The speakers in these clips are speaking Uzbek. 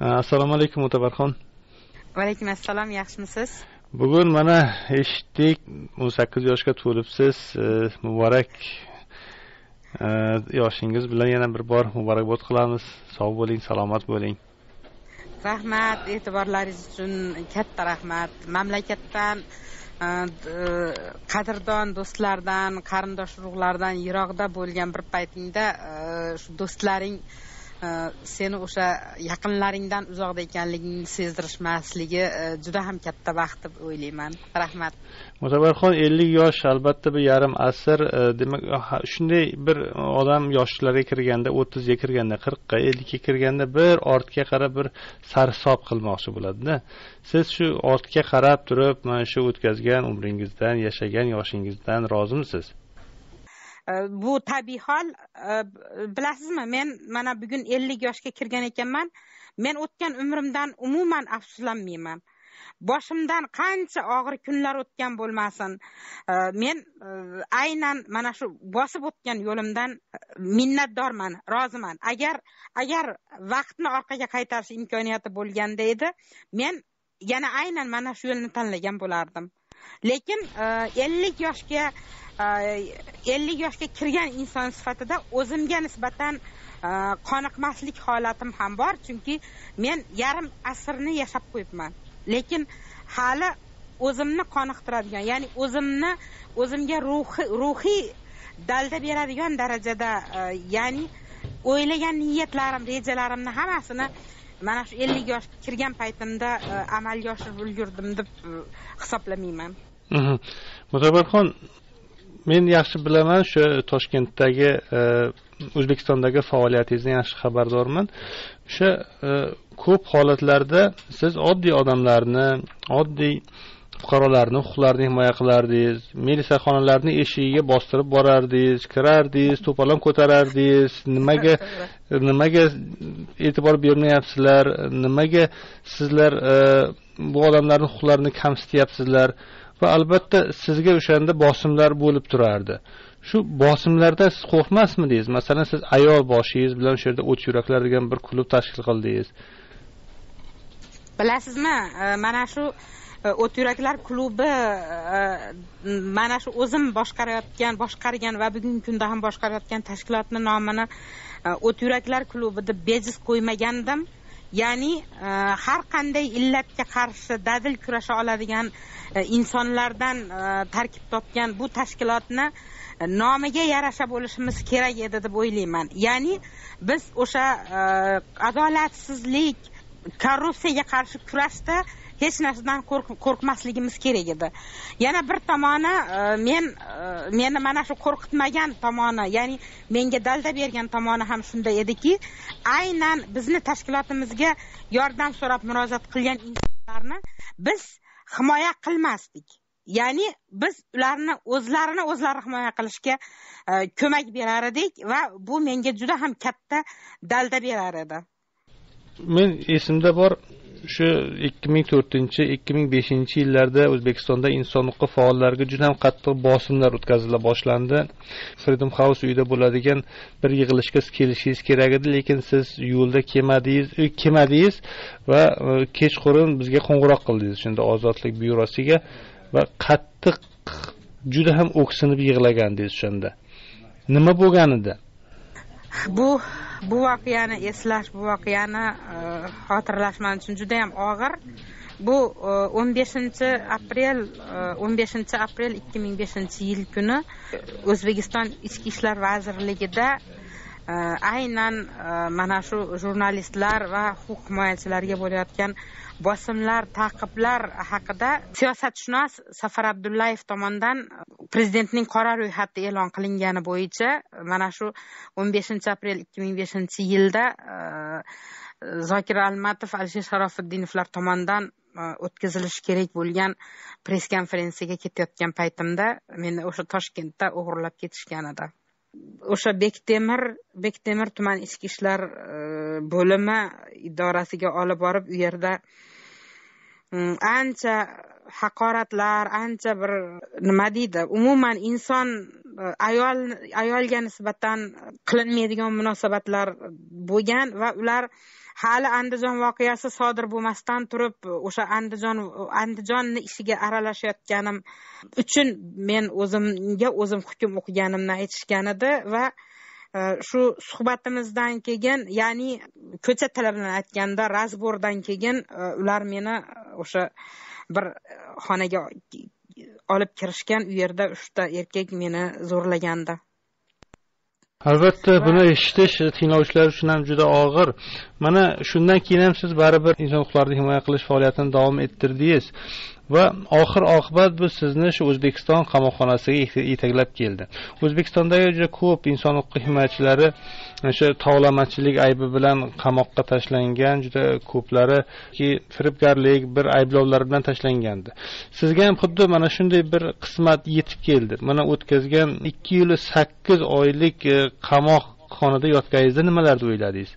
assalomu alaykum mutabarxon vaalaykum assalom yaxshimisiz bugun mana eshitdik o'n sakkiz yoshga to'libsiz э, muborak э, yoshingiz bilan yana bir bor muborakbod qilamiz sog' bo'ling salomat bo'ling rahmat e'tiborlaringiz uchun katta rahmat mamlakatdan e, e, qadrdon do'stlardan qarindosh urug'lardan yiroqda bo'lgan bir paytingda e, shu do'stlaring Э, seni o'sha yaqinlaringdan uzoqda ekanligingni sezdirishmasligi e, juda ham katta baxt deb o'ylayman rahmat muzaffarxon ellik yosh albatta bir yarim asr e, demak shunday bir odam yoshlarga kirganda o'ttizga kirganda qirqqa ellikka kirganda bir ortga qarab bir sarhisob qilmoqchi bo'ladida siz shu ortga qarab turib mana shu o'tkazgan umringizdan yashagan yoshingizdan rozimisiz Э, bu tabiiy hol э, bilasizmi men mana bugun ellik yoshga kirgan ekanman men o'tgan umrimdan umuman afsuslanmayman boshimdan qancha og'ir kunlar o'tgan bo'lmasin э, men aynan mana shu bosib o'tgan yo'limdan minnatdorman roziman agar agar vaqtni orqaga qaytarish imkoniyati bo'lganda edi men yana aynan mana shu yo'lni tanlagan bo'lardim lekin ellik yoshga Э, ellik yoshga kirgan inson sifatida o'zimga nisbatan э, qoniqmaslik holatim ham bor chunki men yarim asrni yashab qo'yibman lekin hali o'zimni qoniqtiradigan ya'ni o'zimni o'zimga ruhiy ruhiy dalda beradigan darajada э, ya'ni o'ylagan niyatlarim rejalarimni hammasini mana shu ellik yoshga kirgan paytimda amalga oshirib ulgurdim deb hisoblamayman mhmm. muzaffarxon men yaxshi bilaman shu toshkentdagi e, o'zbekistondagi faoliyatingizdan yaxshi xabardorman o'sha e, ko'p holatlarda siz oddiy odamlarni oddiy fuqarolarni huquqlarini himoya qilardingiz militsiyaxonalarni eshigiga bostirib borardingiz kirardingiz to'polon ko'tarardingiz nimaga nimaga e'tibor bermayapsizlar nimaga sizlar e, bu odamlarni huquqlarini kamsityapsizlar va albatta sizga o'shanda bosimlar bo'lib turardi shu bosimlarda siz qo'rqmasmidingiz masalan siz ayol boshingiz bilan o'sha yerda o't yuraklar degan bir klub tashkil qildingiz bilasizmi e, mana shu e, o't yuraklar klubi e, mana shu o'zim boshqarayotgan boshqargan va bugungi kunda ham boshqarayotgan tashkilotni nomini o't yuraklar klubi deb bejiz qo'ymagandim ya'ni e, har qanday illatga qarshi dadil kurasha oladigan e, insonlardan e, tarkib topgan bu tashkilotni nomiga yarasha bo'lishimiz kerak edi deb o'ylayman ya'ni biz o'sha adolatsizlik korrupsiyaga qarshi kurashda hech narsadan qo'rqmasligimiz kerak edi yana bir tomoni e, men e, meni mana shu qo'rqitmagan tomoni ya'ni menga dalda bergan tomoni ham shunda ediki aynan bizni tashkilotimizga yordam so'rab murojaat qilgan insonlarni biz himoya qilmasdik ya'ni biz ularni o'zlarini o'zlari himoya qilishga e, ko'mak berar edik va bu menga juda ham katta dalda berar edi men esimda bor shu ikki ming to'rtinchi ikki ming beshinchi yillarda o'zbekistonda inson huquqi faollariga juda ham qattiq bosimlar o'tkazila boshlandi freedom house uyida bo'ladigan bir yig'ilishga siz kelishingiz kerak edi lekin siz yo'lda kelmadingiz kelmadingiz va e, kechqurun bizga qo'ng'iroq qildingiz shunda ozodlik byurosiga va qattiq juda ham o'ksinib yig'lagandingiz o'shanda nima bo'lgan edi bu bu voqeani eslash bu voqeani e, xotirlash man uchun yam og'ir bu e, o'n beshinchi aprel e, o'n beshinchi aprel ikki ming beshinchi yil kuni o'zbekiston ichki ishlar vazirligida Э, aynan э, mana shu jurnalistlar va huquq himoyachilariga bo'layotgan bosimlar taqiblar haqida siyosatshunos safar abdullayev tomonidan prezidentning qora ro'yxati e'lon qilingani bo'yicha mana shu o'n beshinchi aprel ikki ming beshinchi yilda e, zokir almatov alisher sharofiddinovlar tomonidan e, o'tkazilishi kerak bo'lgan press konferensiyaga ketayotgan paytimda meni o'sha toshkentda o'g'irlab ketishgan edi o'sha bektemir bektemir tuman ichki ishlar e, bo'limi idorasiga olib borib u yerda e, ancha haqoratlar ancha bir nima deydi umuman inson e, ayol ayolga nisbatan qilinmaydigan munosabatlar bo'lgan va ular hali andijon voqeasi sodir bo'lmasdan turib o'sha andijon andijonni ishiga aralashayotganim uchun men o'zimga o'zim hukm o'qiganimni aytishgan edi va e, shu suhbatimizdan keyin ya'ni ko'cha tili bilan aytganda razbordan keyin e, ular meni e, o'sha bir xonaga olib kirishgan u yerda uchta erkak meni zo'rlagandi albatta buni eshitish tinglovchilar uchun ham juda og'ir mana shundan keyin ham siz baribir inson huquqlarini himoya qilish faoliyatini davom ettirdingiz va oxir oqibat bu sizni shu o'zbekiston qamoqxonasiga yetaklab keldi o'zbekistondagi juda ko'p inson huquq himoyachilari o'sha e, tovlamachilik aybi bilan qamoqqa tashlangan juda ko'plari firibgarlik bir ayblovlar bilan tashlangandi sizga ham xuddi mana shunday bir qismat yetib keldi mana o'tkazgan ikki yil sakkiz oylik e, qamoqxonada yotganingizda nimalarni o'yladingiz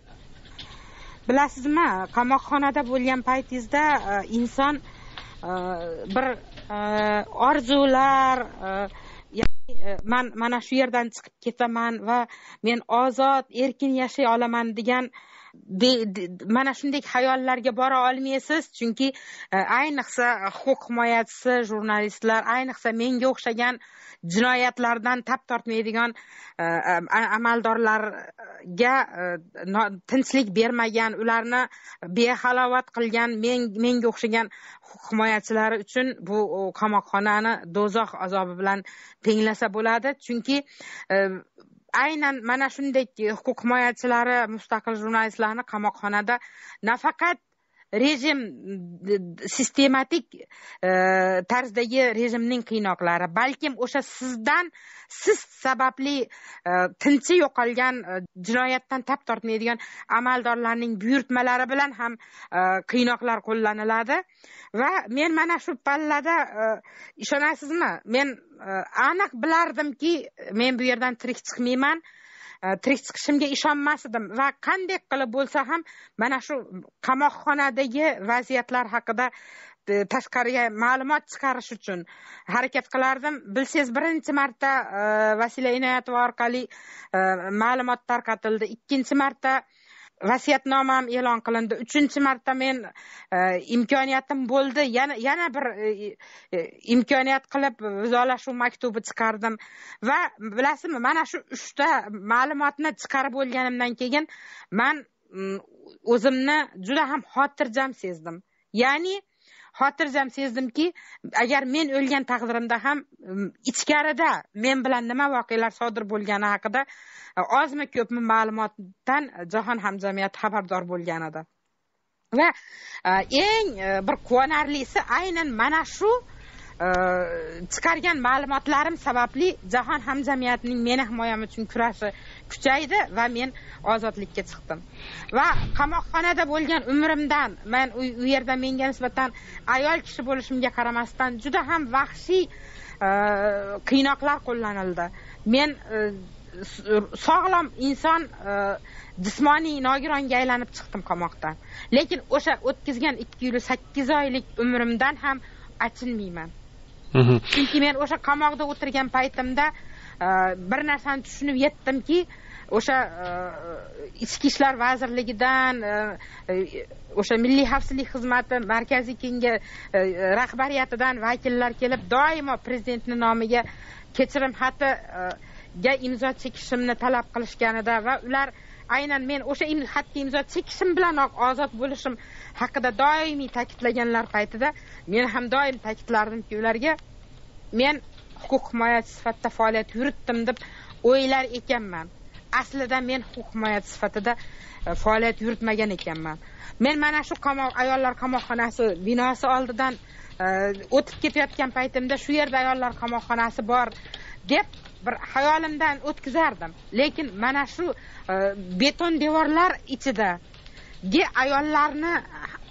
bilasizmi qamoqxonada bo'lgan paytingizda e, inson bir orzular man mana shu yerdan chiqib ketaman va men ozod erkin yashay olaman degan mana shunday hayollarga bora olmaysiz chunki e, ayniqsa huquq himoyachisi jurnalistlar ayniqsa menga o'xshagan jinoyatlardan tap tortmaydigan e, e, amaldorlarga tinchlik bermagan ularni behalovat qilgan men menga o'xshagan huquq himoyachilari uchun bu qamoqxonani do'zax azobi bilan tenglasa bo'ladi chunki aynan mana shunday huquq himoyachilari mustaqil jurnalistlarni qamoqxonada nafaqat rejim sistematik e, tarzdagi rejimning qiynoqlari balkim o'sha sizdan siz sababli e, tinchi yo'qolgan e, jinoyatdan tap tortmaydigan amaldorlarning buyurtmalari bilan ham qiynoqlar qo'llaniladi va men mana shu pallada ishonasizmi men aniq bilardimki men bu yerdan tirik chiqmayman E, tirik chiqishimga ishonmas edim va qanday qilib bo'lsa ham mana shu qamoqxonadagi vaziyatlar haqida e, tashqariga ma'lumot chiqarish uchun harakat qilardim bilsangiz birinchi marta e, vasila inoyatova orqali ma'lumot tarqatildi ikkinchi marta vasiyatnomam e'lon qilindi uchinchi marta men e, imkoniyatim bo'ldi yana yana bir e, e, imkoniyat qilib vizolashuv maktubi chiqardim va bilasizmi mana shu uchta ma'lumotni chiqarib bo'lganimdan keyin man o'zimni juda ham xotirjam sezdim ya'ni xotirjam sezdimki agar men o'lgan taqdirimda ham ichkarida men bilan nima voqealar sodir bo'lgani haqida e, ozmi ko'pmi ma'lumotdan jahon hamjamiyati xabardor bo'lgan edi va e, eng e, bir quvonarlisi aynan mana shu Э, chiqargan ma'lumotlarim sababli jahon hamjamiyatining meni himoyam uchun kurashi kuchaydi va men ozodlikka chiqdim va qamoqxonada bo'lgan umrimdan men u yerda menga nisbatan ayol kishi bo'lishimga qaramasdan juda ham vahshiy e, qiynoqlar qo'llanildi men e, sog'lom inson e, jismoniy nogironga aylanib chiqdim qamoqdan lekin o'sha o'tkazgan ikki yil sakkiz oylik umrimdan ham achinmayman chunki men o'sha qamoqda o'tirgan paytimda bir narsani tushunib yetdimki o'sha ichki ishlar vazirligidan o'sha milliy xavfsizlik xizmati markaziy kenga rahbariyatidan vakillar kelib doimo prezidentni nomiga kechirim xati ga imzo chekishimni talab qilishganida va ular aynan men o'sha hatti imzo chekishim bilanoq ozod bo'lishim haqida doimiy ta'kidlaganlar paytida men ham doim ta'kidlardimki ularga men huquq himoyachi sifatida faoliyat yuritdim deb o'ylar ekanman aslida men huquq himoyachi sifatida e, faoliyat yuritmagan ekanman men mana shu qamoq ayollar qamoqxonasi binosi oldidan e, o'tib ketayotgan paytimda shu yerda ayollar qamoqxonasi bor deb bir xayolimdan o'tkazardim lekin mana shu e, beton devorlar ichida ayollarni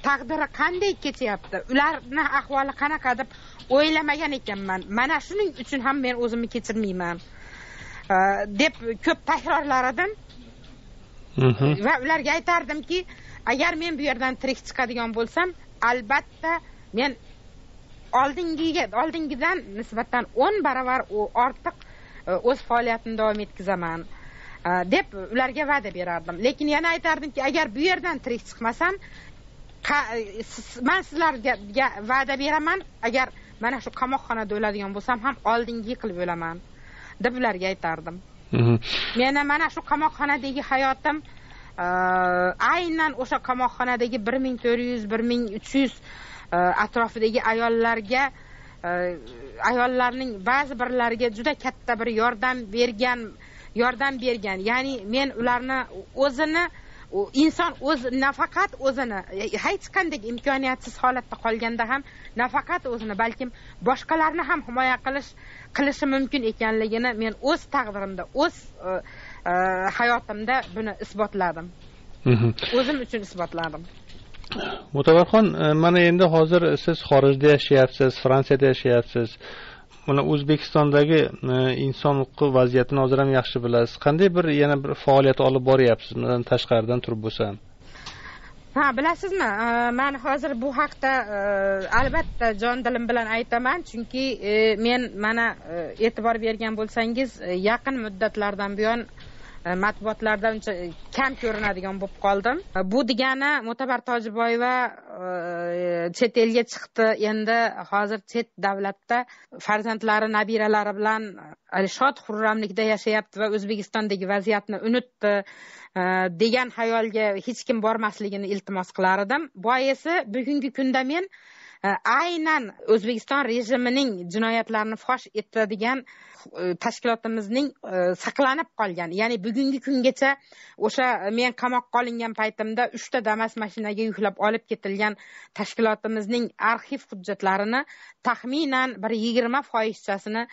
taqdiri qanday kechyapti ularni ahvoli qanaqa deb o'ylamagan ekanman mana shuning uchun ham men o'zimni kechirmayman e, deb ko'p takrorlar edim mhm. va ularga aytardimki agar men bu yerdan tirik chiqadigan bo'lsam albatta men oldingiga oldingidan nisbatan o'n baravar ortiq o'z faoliyatimni davom etkazaman deb ularga va'da berardim lekin yana aytardimki agar bu yerdan tirik chiqmasam man sizlarga va'da beraman agar mana shu qamoqxonada o'ladigan bo'lsam ham oldingi yiqilib o'laman deb ularga aytardim mhm. meni mana shu qamoqxonadagi hayotim aynan o'sha qamoqxonadagi bir ming to'rt yuz bir ming uch yuz atrofidagi ayollarga Э, ayollarning ba'zi birlariga juda katta bir yordam bergan yordam bergan ya'ni men ularni o'zini inson o'z nafaqat o'zini e, hech qanday imkoniyatsiz holatda qolganda ham nafaqat o'zini balkim boshqalarni ham himoya qilish qilishi mumkin ekanligini men o'z taqdirimda o'z e, e, hayotimda buni isbotladim mhmm. o'zim uchun isbotladim mutovarxon e, mana endi hozir siz xorijda yashayapsiz fransiyada yashayapsiz mana o'zbekistondagi e, inson huquqi vaziyatini hozir ham yaxshi bilasiz qanday bir yana bir faoliyat olib boryapsiz tashqaridan turib bo'lsa ham ha bilasizmi e, man hozir bu haqda albatta jon dilim bilan aytaman chunki men mana e'tibor bergan bo'lsangiz yaqin muddatlardan buyon E, matbuotlarda uncha kam ko'rinadigan bo'lib qoldim e, bu degani mo'tabar tojiboyeva e, chet elga chiqdi endi hozir chet davlatda farzandlari nabiralari bilan shod xurramlikda yashayapti va o'zbekistondagi vaziyatni unutdi degan xayolga hech kim bormasligini iltimos qilar edim boisi bugungi kunda men Э, aynan o'zbekiston rejimining jinoyatlarini fosh etadigan e, tashkilotimizning e, saqlanib qolgan ya'ni bugungi kungacha o'sha e, men qamoqqa olingan paytimda uchta damas mashinaga yuklab olib ketilgan tashkilotimizning arxiv hujjatlarini taxminan bir yigirma foizchasini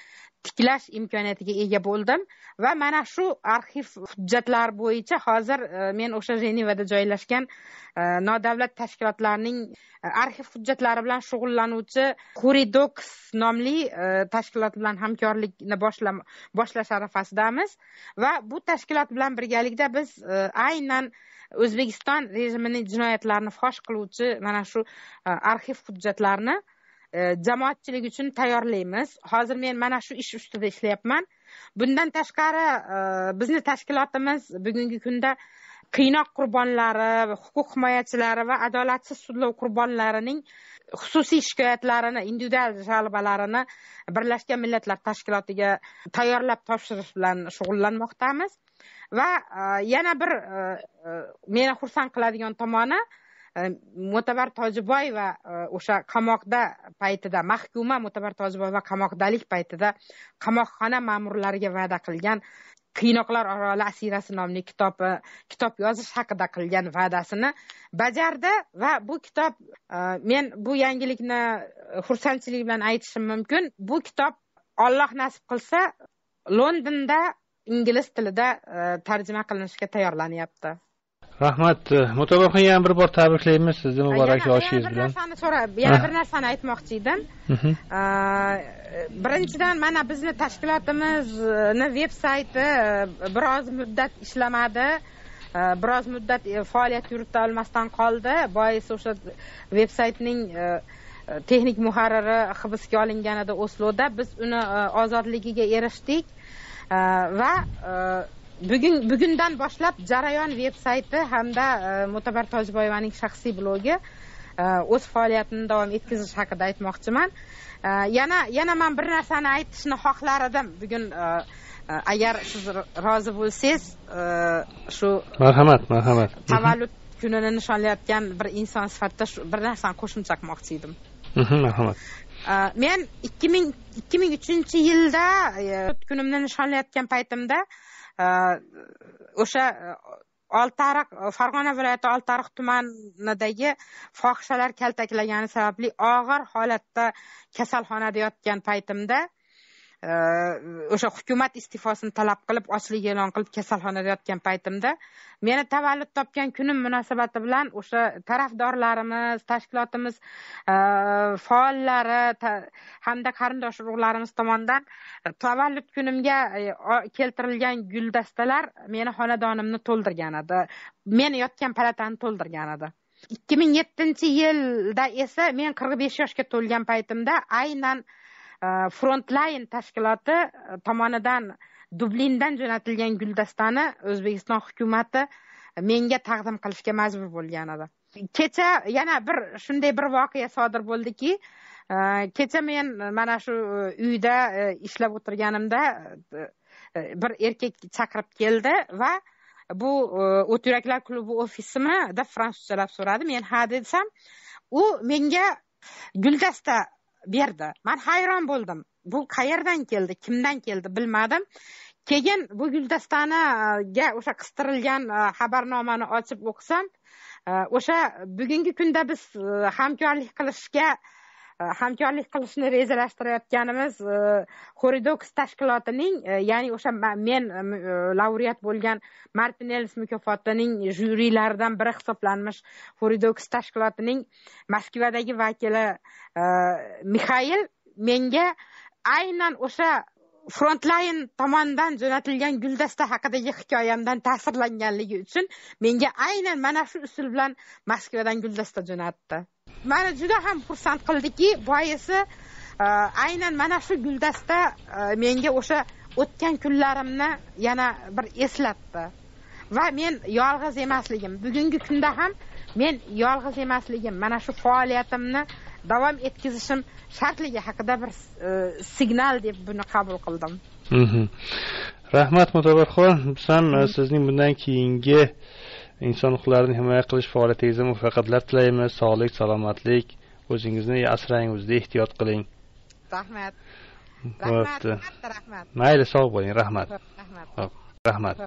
tiklash imkoniyatiga ega bo'ldim va mana shu arxiv hujjatlari bo'yicha hozir e, men o'sha jenevada joylashgan e, nodavlat tashkilotlarning e, arxiv hujjatlari bilan shug'ullanuvchi huridoks nomli tashkilot bilan hamkorlikni boshlash arafasidamiz va bu tashkilot bilan birgalikda biz aynan o'zbekiston rejimini jinoyatlarini fosh qiluvchi mana shu arxiv hujjatlarini E, jamoatchilik uchun tayyorlaymiz hozir men mana shu ish ustida ishlayapman bundan tashqari e, bizni tashkilotimiz bugungi kunda qiynoq qurbonlari huquq himoyachilari va adolatsiz sudlov qurbonlarining xususiy shikoyatlarini individual jalbalarini birlashgan millatlar tashkilotiga tayyorlab topshirish bilan shug'ullanmoqdamiz va e, yana bir meni xursand qiladigan tomoni mo'tabar tojiboyeva o'sha qamoqda paytida mahkuma mo'tabar tojiboyeva qamoqdalik paytida qamoqxona ma'murlariga va'da qilgan qiynoqlar oroli asirasi nomli kitobi kitob yozish haqida qilgan va'dasini bajardi va bu kitob men bu yangilikni xursandchilik bilan aytishim mumkin bu kitob olloh nasib qilsa londonda ingliz tilida tarjima qilinishga tayyorlanyapti rahmat eh, mutabaqa ham bir bor tabriklaymiz sizni muborak yoshingiz bilan bir narsani so'rab yana eh. bir narsani aytmoqchi edim mhm. eh, birinchidan mana bizni tashkilotimizni veb sayti biroz muddat ishlamadi biroz muddat faoliyat yurita olmasdan qoldi boisi o'sha veb saytning texnik muharriri hibsga olinganida osloda biz uni ozodligiga erishdik va bugun bugundan boshlab jarayon veb sayti hamda e, mo'tabar tojiboyevaning shaxsiy blogi e, o'z faoliyatini davom etkazish haqida aytmoqchiman e, yana yana man bir narsani aytishni xohlar edim bugun agar siz rozi bo'lsangiz shu marhamat marhamat tavallud kunini nishonlayotgan bir inson sifatida bir narsani qo'shimcha qilmoqchi edim mhm, marhamat men ikki ming ikki ming uchinchi yilda kunimni nishonlayotgan paytimda Э, o'sha э, oltiariq farg'ona viloyati oltiariq tumanidagi fohishalar kaltaklagani sababli og'ir holatda kasalxonada yotgan paytimda Э, o'sha hukumat iste'fosini talab qilib ochlik e'lon qilib kasalxonada yotgan paytimda meni tavallud topgan kunim munosabati bilan o'sha tarafdorlarimiz tashkilotimiz e, faollari hamda qarindosh urug'larimiz tomonidan tavallud kunimga e, keltirilgan guldastalar meni xonadonimni to'ldirgan edi meni yotgan palatani to'ldirgan edi ikki ming yettinchi yilda esa men qirq besh yoshga to'lgan paytimda aynan Э, frontline tashkiloti e, tomonidan dublindan jo'natilgan guldastani o'zbekiston hukumati menga taqdim qilishga majbur bo'lgan edi kecha yana bir shunday bir voqea sodir bo'ldiki e, kecha men mana shu e, uyda ishlab o'tirganimda bir erkak chaqirib keldi va bu o't yuraklar klubi ofisimi deb fransuzchalab so'radi men ha desam u menga guldasta berdi man hayron bo'ldim bu qayerdan keldi kimdan keldi bilmadim keyin bu guldastanaga o'sha qistirilgan e, xabarnomani ochib o'qisam e, o'sha bugungi kunda biz e, hamkorlik qilishga E, hamkorlik qilishni rejalashtirayotganimiz xoridoks e, tashkilotining e, ya'ni o'sha men laureat bo'lgan martinels mukofotining juriylaridan biri hisoblanmish xoridoks tashkilotining moskvadagi vakili mixail menga aynan o'sha frontlayn tomonidan jo'natilgan guldasta haqidagi hikoyamdan ta'sirlanganligi uchun menga aynan mana shu usul bilan moskvadan guldasta jo'natdi mani juda ham xursand qildiki boisi e, aynan mana shu guldasta e, menga o'sha o'tgan kunlarimni yana bir eslatdi va men yolg'iz emasligim bugungi kunda ham men yolg'iz emasligim mana shu faoliyatimni davom etkazishim shartligi haqida bir e, signal deb buni qabul qildim mhm. rahmat mutabarxon biz e, sizning bundan keyingi inson huquqlarini himoya qilish faoliyatingizda muvaffaqiyatlar tilaymiz sog'lik salomatlik o'zingizni asrang o'zida ehtiyot qiling rahmat rahmat rahmat mayli sog' bo'ling rahmat rahmat rahmat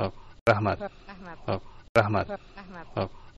rahmat rahmat rahmat rahmat